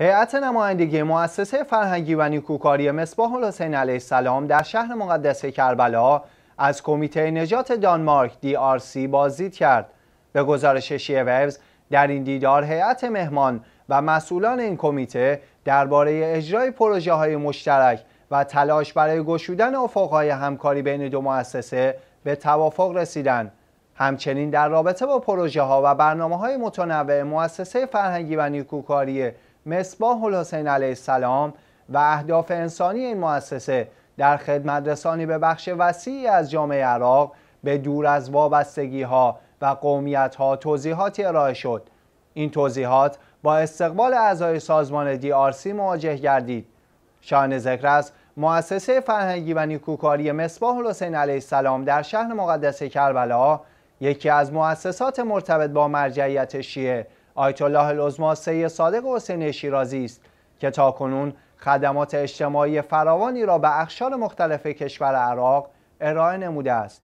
هیئت نمایندگی مؤسسه فرهنگی و نیکوکاری مصباح الحسین علیه السلام در شهر مقدس کربلا از کمیته نجات دانمارک DRC بازدید کرد. به گزارش شیوز در این دیدار هیئت مهمان و مسئولان این کمیته درباره اجرای پروژه های مشترک و تلاش برای گشودن افقهای همکاری بین دو مؤسسه به توافق رسیدن. همچنین در رابطه با پروژه ها و برنامه های متنوع مؤسسه فرهنگی و نیکوکاری مصباح الحسین علیه السلام و اهداف انسانی این مؤسسه در خدمت رسانی به بخش وسیعی از جامعه عراق به دور از وابستگی ها و قومیت ها توضیحاتی ارائه شد این توضیحات با استقبال اعضای سازمان دی سی مواجه گردید شان ذکر است مؤسسه فرهنگی و نیکوکاری مصباح الحسین علیه السلام در شهر مقدس کربلا یکی از مؤسسات مرتبط با مرجعیت شیعه آیت الله العظما سی صادق حسین شیرازی است که تاکنون خدمات اجتماعی فراوانی را به اخشار مختلف کشور عراق ارائه نموده است